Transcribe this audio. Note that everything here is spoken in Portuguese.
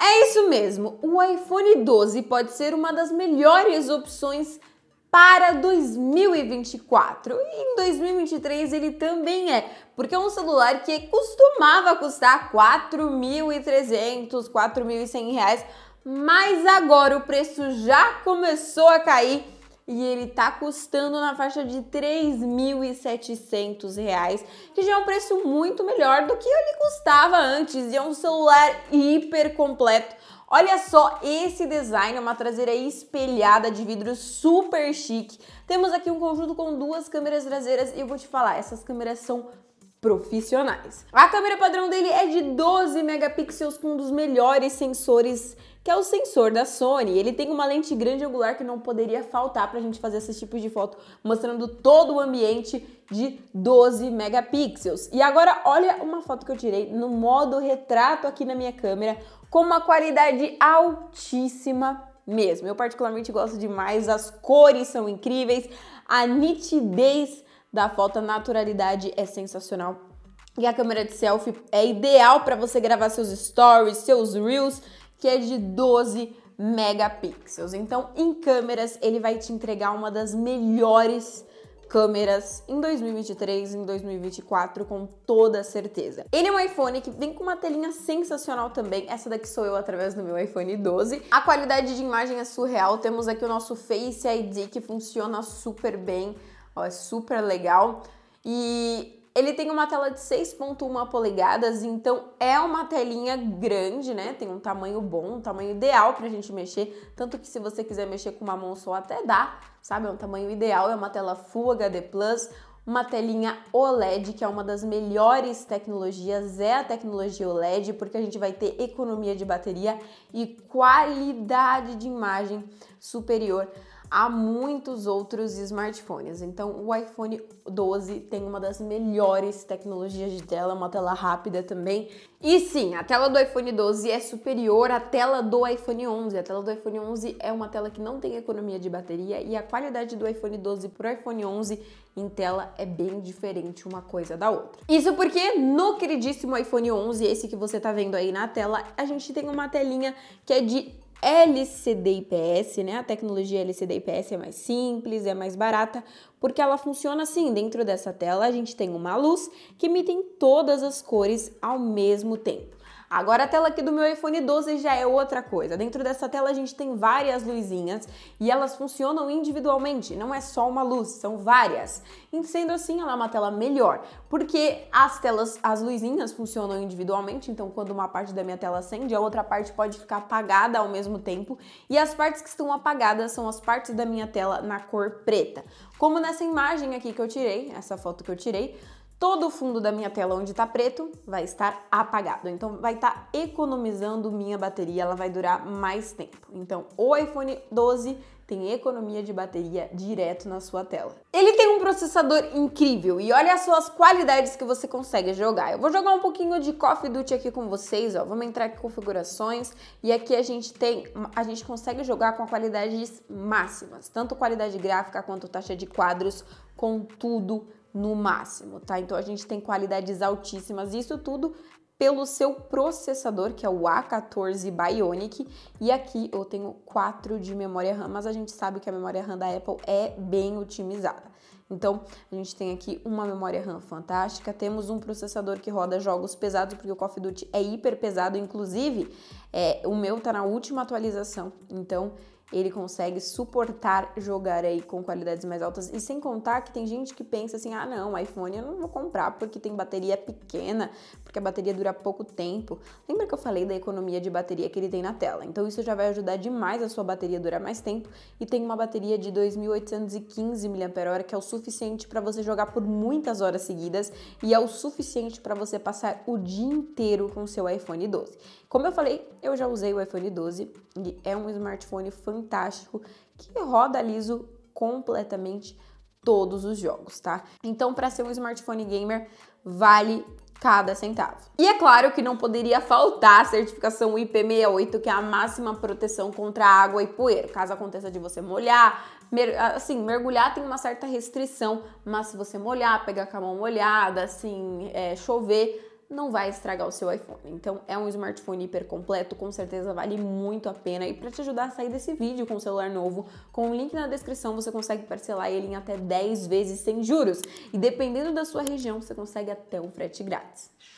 É isso mesmo, o iPhone 12 pode ser uma das melhores opções para 2024. E em 2023 ele também é, porque é um celular que costumava custar 4.300, 4.100 reais, mas agora o preço já começou a cair e ele tá custando na faixa de R$ reais, que já é um preço muito melhor do que ele custava antes e é um celular hiper completo. Olha só esse design, é uma traseira espelhada de vidro super chique. Temos aqui um conjunto com duas câmeras traseiras e eu vou te falar, essas câmeras são profissionais. A câmera padrão dele é de 12 megapixels com um dos melhores sensores que é o sensor da Sony. Ele tem uma lente grande angular que não poderia faltar para a gente fazer esses tipos de foto, mostrando todo o ambiente de 12 megapixels. E agora olha uma foto que eu tirei no modo retrato aqui na minha câmera, com uma qualidade altíssima mesmo. Eu particularmente gosto demais, as cores são incríveis, a nitidez da foto, a naturalidade é sensacional. E a câmera de selfie é ideal para você gravar seus stories, seus reels, que é de 12 megapixels. Então, em câmeras, ele vai te entregar uma das melhores câmeras em 2023, em 2024, com toda certeza. Ele é um iPhone que vem com uma telinha sensacional também. Essa daqui sou eu através do meu iPhone 12. A qualidade de imagem é surreal. Temos aqui o nosso Face ID que funciona super bem. Ó, é super legal. E ele tem uma tela de 6.1 polegadas, então é uma telinha grande, né? Tem um tamanho bom, um tamanho ideal pra gente mexer, tanto que se você quiser mexer com uma mão só até dá, sabe? É um tamanho ideal, é uma tela Full HD Plus, uma telinha OLED, que é uma das melhores tecnologias, é a tecnologia OLED, porque a gente vai ter economia de bateria e qualidade de imagem superior a muitos outros smartphones. Então, o iPhone 12 tem uma das melhores tecnologias de tela, uma tela rápida também. E sim, a tela do iPhone 12 é superior à tela do iPhone 11. A tela do iPhone 11 é uma tela que não tem economia de bateria e a qualidade do iPhone 12 para o iPhone 11 em tela é bem diferente uma coisa da outra. Isso porque no queridíssimo iPhone 11, esse que você está vendo aí na tela, a gente tem uma telinha que é de LCD-IPS, né? A tecnologia LCD-IPS é mais simples, é mais barata, porque ela funciona assim: dentro dessa tela a gente tem uma luz que emite todas as cores ao mesmo tempo. Agora a tela aqui do meu iPhone 12 já é outra coisa. Dentro dessa tela a gente tem várias luzinhas e elas funcionam individualmente, não é só uma luz, são várias. E sendo assim, ela é uma tela melhor, porque as telas, as luzinhas funcionam individualmente, então quando uma parte da minha tela acende, a outra parte pode ficar apagada ao mesmo tempo, e as partes que estão apagadas são as partes da minha tela na cor preta. Como nessa imagem aqui que eu tirei, essa foto que eu tirei, todo o fundo da minha tela onde está preto vai estar apagado. Então vai estar tá economizando minha bateria, ela vai durar mais tempo. Então o iPhone 12 tem economia de bateria direto na sua tela. Ele tem um processador incrível e olha as suas qualidades que você consegue jogar. Eu vou jogar um pouquinho de Coffee Duty aqui com vocês, ó. Vamos entrar aqui em configurações e aqui a gente tem, a gente consegue jogar com qualidades máximas, tanto qualidade gráfica quanto taxa de quadros, com tudo no máximo, tá? Então a gente tem qualidades altíssimas, isso tudo pelo seu processador, que é o A14 Bionic, e aqui eu tenho 4 de memória RAM, mas a gente sabe que a memória RAM da Apple é bem otimizada. Então, a gente tem aqui uma memória RAM fantástica, temos um processador que roda jogos pesados, porque o Call of Duty é hiper pesado, inclusive é, o meu tá na última atualização, então ele consegue suportar jogar aí com qualidades mais altas. E sem contar que tem gente que pensa assim: ah, não, iPhone eu não vou comprar porque tem bateria pequena, porque a bateria dura pouco tempo. Lembra que eu falei da economia de bateria que ele tem na tela? Então isso já vai ajudar demais a sua bateria durar mais tempo. E tem uma bateria de 2.815 mAh que é o suficiente para você jogar por muitas horas seguidas e é o suficiente para você passar o dia inteiro com o seu iPhone 12. Como eu falei, eu já usei o iPhone 12 e é um smartphone fantástico fantástico que roda liso completamente todos os jogos, tá? Então, para ser um smartphone gamer, vale cada centavo. E é claro que não poderia faltar a certificação IP68, que é a máxima proteção contra água e poeira. Caso aconteça de você molhar, mer assim, mergulhar tem uma certa restrição, mas se você molhar, pegar com a mão molhada, assim, é, chover, não vai estragar o seu iPhone. Então é um smartphone hiper completo, com certeza vale muito a pena. E para te ajudar a sair desse vídeo com o um celular novo, com o link na descrição você consegue parcelar ele em até 10 vezes sem juros. E dependendo da sua região, você consegue até o frete grátis.